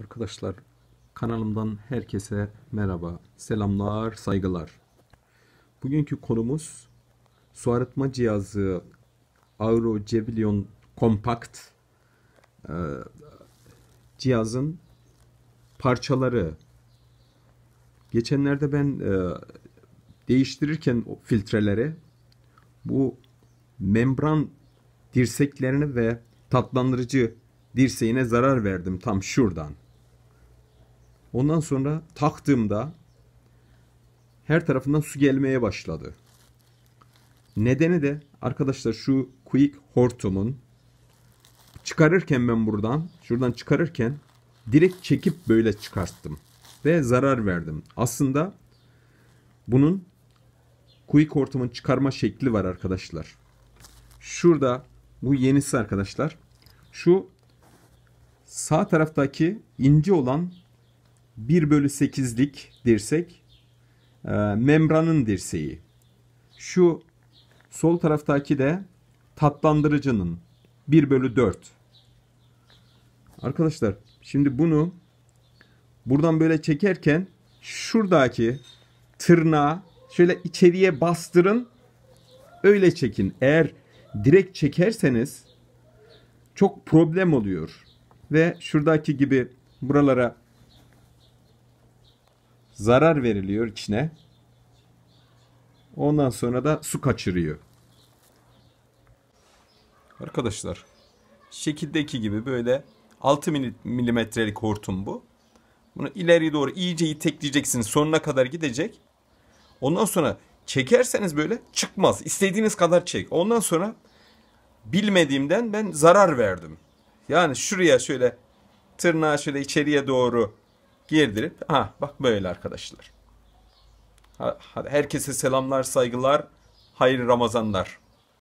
Arkadaşlar kanalımdan herkese merhaba, selamlar, saygılar. Bugünkü konumuz su arıtma cihazı Auro Cebillion Compact e, cihazın parçaları. Geçenlerde ben e, değiştirirken filtreleri bu membran dirseklerini ve tatlandırıcı dirseğine zarar verdim tam şuradan. Ondan sonra taktığımda her tarafından su gelmeye başladı. Nedeni de arkadaşlar şu Quick hortumun çıkarırken ben buradan şuradan çıkarırken direkt çekip böyle çıkarttım ve zarar verdim. Aslında bunun Quick hortumun çıkarma şekli var arkadaşlar. Şurada bu yenisi arkadaşlar. Şu sağ taraftaki ince olan 1 bölü 8'lik dirsek e, membranın dirseği. Şu sol taraftaki de tatlandırıcının 1 bölü 4. Arkadaşlar şimdi bunu buradan böyle çekerken şuradaki tırnağı şöyle içeriye bastırın öyle çekin. Eğer direkt çekerseniz çok problem oluyor. Ve şuradaki gibi buralara zarar veriliyor içine. Ondan sonra da su kaçırıyor. Arkadaşlar şekildeki gibi böyle 6 milimetrelik hortum bu. Bunu ileri doğru iyice itekleyeceksiniz. Sonuna kadar gidecek. Ondan sonra çekerseniz böyle çıkmaz. İstediğiniz kadar çek. Ondan sonra bilmediğimden ben zarar verdim. Yani şuraya şöyle tırnağı şöyle içeriye doğru Girdirip ha bak böyle arkadaşlar. Herkese selamlar, saygılar. Hayırlı Ramazanlar.